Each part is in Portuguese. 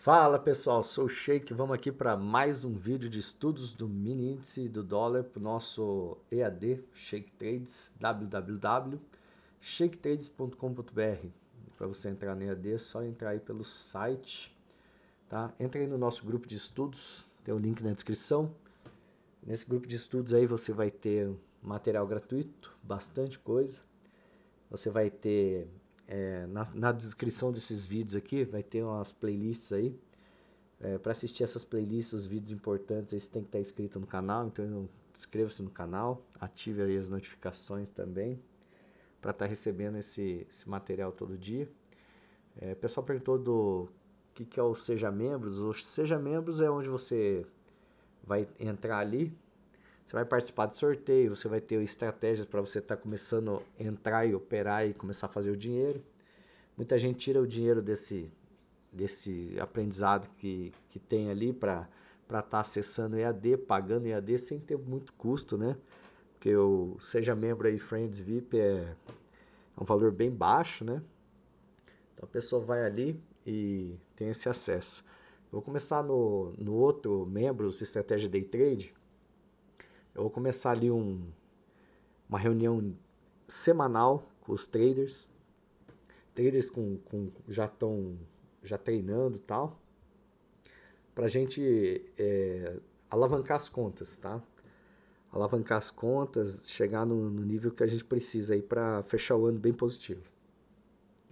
Fala pessoal, sou o Sheik, vamos aqui para mais um vídeo de estudos do mini índice do dólar para o nosso EAD Shake Trades, www.shaketrades.com.br. Para você entrar no EAD é só entrar aí pelo site, tá? Entra aí no nosso grupo de estudos, tem o link na descrição. Nesse grupo de estudos aí você vai ter material gratuito, bastante coisa. Você vai ter é, na, na, descrição desses vídeos aqui vai ter umas playlists aí. É, para assistir essas playlists, os vídeos importantes, aí você tem que estar tá inscrito no canal, então inscreva-se no canal, ative aí as notificações também, para estar tá recebendo esse, esse material todo dia. É, o pessoal perguntou do que, que é o Seja Membros. O Seja Membros é onde você vai entrar ali você vai participar de sorteio, você vai ter estratégias para você estar tá começando a entrar e operar e começar a fazer o dinheiro. Muita gente tira o dinheiro desse, desse aprendizado que, que tem ali para estar tá acessando EAD, pagando EAD sem ter muito custo, né? Porque o Seja Membro aí, Friends VIP, é, é um valor bem baixo, né? Então a pessoa vai ali e tem esse acesso. vou começar no, no outro membro, Estratégia Day Trade. Eu vou começar ali um, uma reunião semanal com os traders. Traders com, com já estão já treinando tal. Para a gente é, alavancar as contas, tá? Alavancar as contas, chegar no, no nível que a gente precisa aí para fechar o ano bem positivo.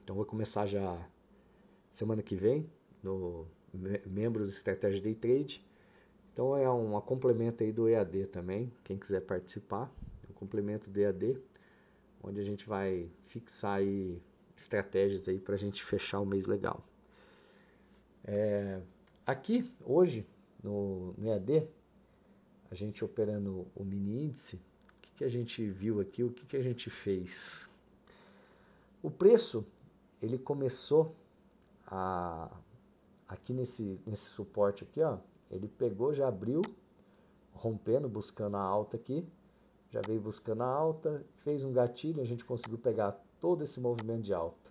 Então vou começar já semana que vem no membros Estratégia Day Trade então é um complemento aí do EAD também, quem quiser participar, é um complemento do EAD, onde a gente vai fixar aí estratégias aí para a gente fechar o mês legal. É, aqui, hoje, no, no EAD, a gente operando o mini índice, o que, que a gente viu aqui, o que, que a gente fez? O preço, ele começou a, aqui nesse, nesse suporte aqui, ó, ele pegou, já abriu, rompendo, buscando a alta aqui. Já veio buscando a alta, fez um gatilho, a gente conseguiu pegar todo esse movimento de alta.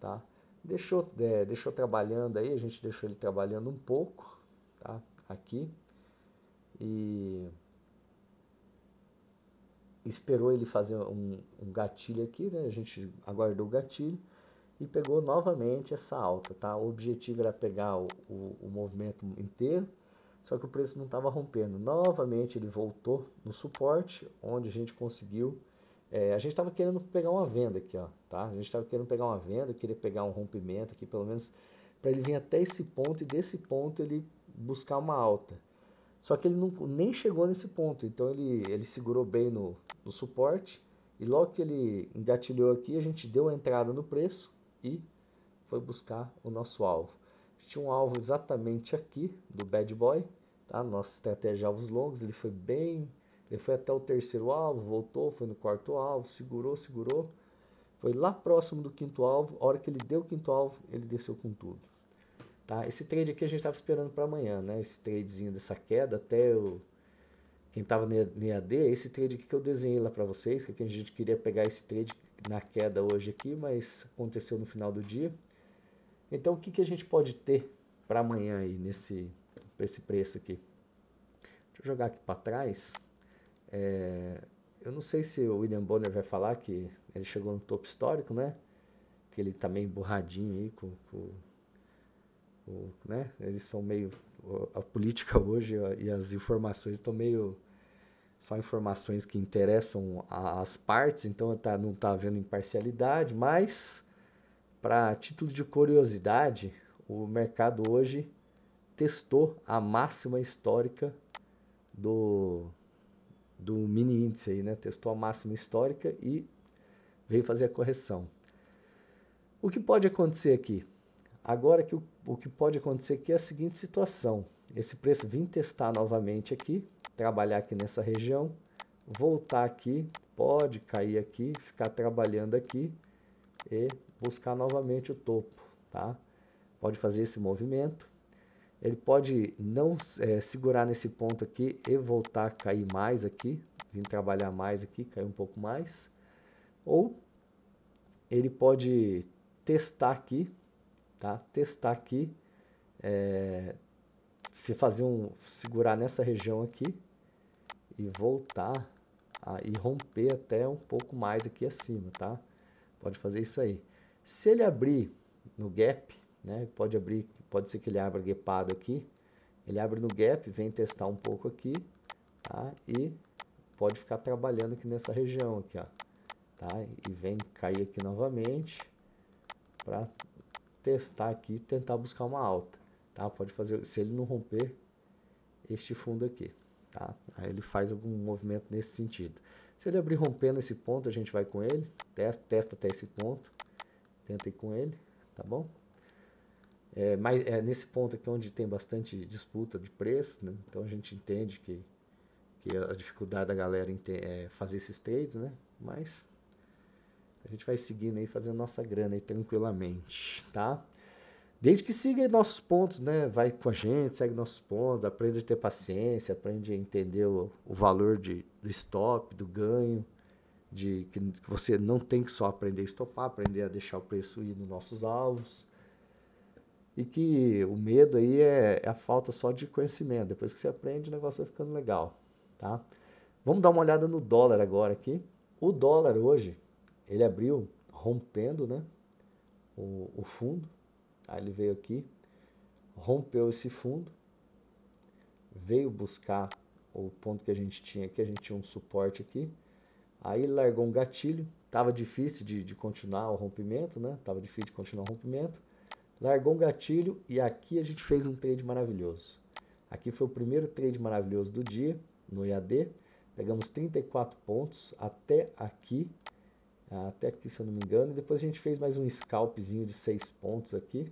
Tá? Deixou, é, deixou trabalhando aí, a gente deixou ele trabalhando um pouco tá? aqui. E esperou ele fazer um, um gatilho aqui, né? a gente aguardou o gatilho e pegou novamente essa alta, tá? O objetivo era pegar o, o, o movimento inteiro, só que o preço não estava rompendo. Novamente ele voltou no suporte, onde a gente conseguiu. É, a gente estava querendo pegar uma venda aqui, ó, tá? A gente estava querendo pegar uma venda, queria pegar um rompimento aqui, pelo menos para ele vir até esse ponto e desse ponto ele buscar uma alta. Só que ele não, nem chegou nesse ponto, então ele, ele segurou bem no, no suporte. E logo que ele engatilhou aqui, a gente deu a entrada no preço, e foi buscar o nosso alvo. tinha um alvo exatamente aqui do Bad Boy, tá? Nossa estratégia alvos longos, ele foi bem, ele foi até o terceiro alvo, voltou, foi no quarto alvo, segurou, segurou. Foi lá próximo do quinto alvo, a hora que ele deu o quinto alvo, ele desceu com tudo. Tá? Esse trade aqui a gente estava esperando para amanhã, né? Esse tradezinho dessa queda até o quem estava no EAD, esse trade aqui que eu desenhei lá para vocês, que a gente queria pegar esse trade na queda hoje aqui, mas aconteceu no final do dia. Então, o que, que a gente pode ter para amanhã aí nesse esse preço aqui? Deixa eu jogar aqui para trás. É, eu não sei se o William Bonner vai falar que ele chegou no topo histórico, né? Que ele tá meio emburradinho aí com, com, com né? Eles são meio a política hoje e as informações estão meio só informações que interessam às partes, então tá, não está havendo imparcialidade, mas para título de curiosidade, o mercado hoje testou a máxima histórica do, do mini índice aí, né? Testou a máxima histórica e veio fazer a correção. O que pode acontecer aqui? Agora que o, o que pode acontecer aqui é a seguinte situação. Esse preço vim testar novamente aqui, trabalhar aqui nessa região, voltar aqui, pode cair aqui, ficar trabalhando aqui e buscar novamente o topo, tá? Pode fazer esse movimento. Ele pode não é, segurar nesse ponto aqui e voltar a cair mais aqui, vir trabalhar mais aqui, cair um pouco mais. Ou ele pode testar aqui, tá? Testar aqui, é, fazer um segurar nessa região aqui e voltar a, e romper até um pouco mais aqui acima, tá? Pode fazer isso aí. Se ele abrir no gap, né? Pode abrir, pode ser que ele abra gapado aqui. Ele abre no gap, vem testar um pouco aqui, tá? E pode ficar trabalhando aqui nessa região aqui, ó, tá? E vem cair aqui novamente para testar aqui, tentar buscar uma alta tá? Pode fazer, se ele não romper este fundo aqui, tá? Aí ele faz algum movimento nesse sentido. Se ele abrir rompendo esse ponto, a gente vai com ele, testa, testa até esse ponto, tenta ir com ele, tá bom? É, mas é nesse ponto aqui é onde tem bastante disputa de preço, né? então a gente entende que, que a dificuldade da galera é fazer esses trades, né? Mas a gente vai seguindo aí fazendo nossa grana aí tranquilamente, tá? Desde que siga nossos pontos, né? Vai com a gente, segue nossos pontos, aprende a ter paciência, aprende a entender o, o valor de, do stop, do ganho, de que, que você não tem que só aprender a estopar, aprender a deixar o preço ir nos nossos alvos. E que o medo aí é, é a falta só de conhecimento. Depois que você aprende, o negócio vai ficando legal, tá? Vamos dar uma olhada no dólar agora aqui. O dólar hoje, ele abriu rompendo, né? o, o fundo Aí ele veio aqui, rompeu esse fundo, veio buscar o ponto que a gente tinha aqui, a gente tinha um suporte aqui, aí largou um gatilho, tava difícil de, de continuar o rompimento, né? Tava difícil de continuar o rompimento, largou um gatilho e aqui a gente fez um trade maravilhoso. Aqui foi o primeiro trade maravilhoso do dia no IAD, pegamos 34 pontos até aqui, até aqui, se eu não me engano. Depois a gente fez mais um scalpzinho de seis pontos aqui.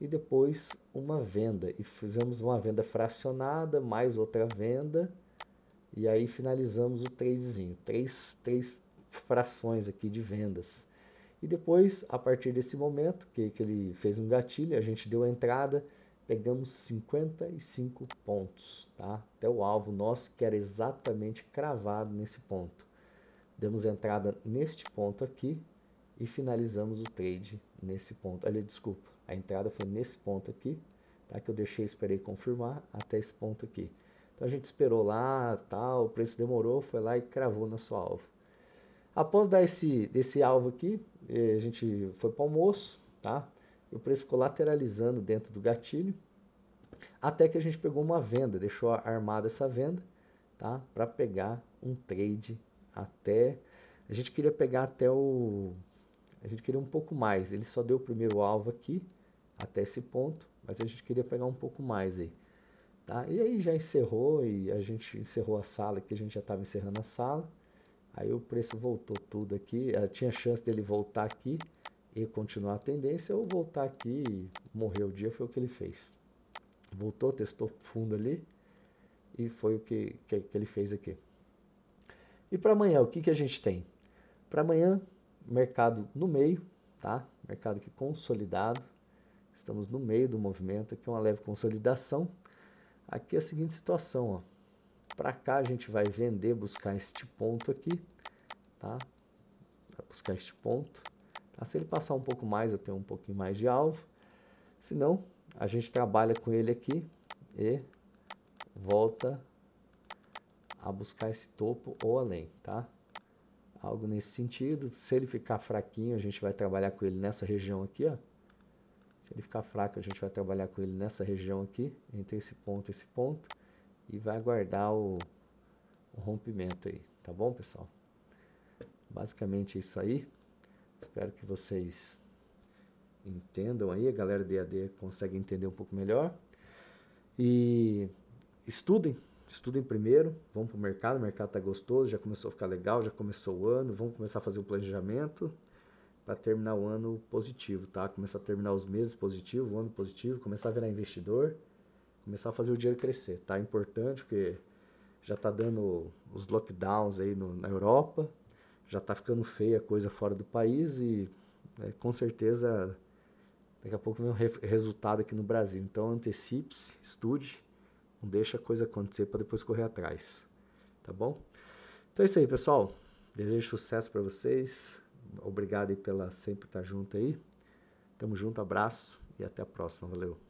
E depois uma venda. E fizemos uma venda fracionada, mais outra venda. E aí finalizamos o tradezinho. Três, três frações aqui de vendas. E depois, a partir desse momento, que, que ele fez um gatilho, a gente deu a entrada, pegamos 55 pontos, tá? Até o alvo nosso, que era exatamente cravado nesse ponto. Demos entrada neste ponto aqui e finalizamos o trade nesse ponto. Olha, desculpa, a entrada foi nesse ponto aqui, tá? Que eu deixei, esperei confirmar até esse ponto aqui. Então a gente esperou lá, tal, o preço demorou, foi lá e cravou na sua alvo. Após dar esse desse alvo aqui, eh, a gente foi para o almoço, tá? E o preço ficou lateralizando dentro do gatilho, até que a gente pegou uma venda, deixou armada essa venda, tá? Para pegar um trade até. A gente queria pegar até o. A gente queria um pouco mais. Ele só deu o primeiro alvo aqui, até esse ponto, mas a gente queria pegar um pouco mais aí. Tá? E aí já encerrou, e a gente encerrou a sala, que a gente já estava encerrando a sala. Aí o preço voltou tudo aqui. Eh, tinha chance dele voltar aqui e continuar a tendência, ou voltar aqui e morrer o dia, foi o que ele fez. Voltou, testou fundo ali e foi o que, que, que ele fez aqui. E para amanhã, o que, que a gente tem? Para amanhã, mercado no meio, tá? Mercado aqui consolidado. Estamos no meio do movimento, aqui é uma leve consolidação. Aqui é a seguinte situação, ó. Para cá a gente vai vender, buscar este ponto aqui, tá? Vai buscar este ponto. Tá? Se ele passar um pouco mais, eu tenho um pouquinho mais de alvo. Se não, a gente trabalha com ele aqui e volta a buscar esse topo ou além, tá? Algo nesse sentido. Se ele ficar fraquinho, a gente vai trabalhar com ele nessa região aqui, ó. Se ele ficar fraco, a gente vai trabalhar com ele nessa região aqui, entre esse ponto e esse ponto, e vai aguardar o, o rompimento aí, tá bom, pessoal? Basicamente é isso aí. Espero que vocês entendam aí, a galera do EAD consegue entender um pouco melhor. E estudem, estudem primeiro, vão para o mercado, o mercado está gostoso, já começou a ficar legal, já começou o ano, vão começar a fazer o planejamento para terminar o ano positivo, tá? Começar a terminar os meses positivo, o ano positivo, começar a virar investidor, começar a fazer o dinheiro crescer, tá? É importante porque já está dando os lockdowns aí no, na Europa, já está ficando feia a coisa fora do país e é, com certeza daqui a pouco vem um resultado aqui no Brasil. Então antecipe-se, estude, não deixa a coisa acontecer para depois correr atrás, tá bom? Então é isso aí, pessoal. Desejo sucesso para vocês. Obrigado aí pela sempre estar tá junto aí. Tamo junto, abraço e até a próxima. Valeu.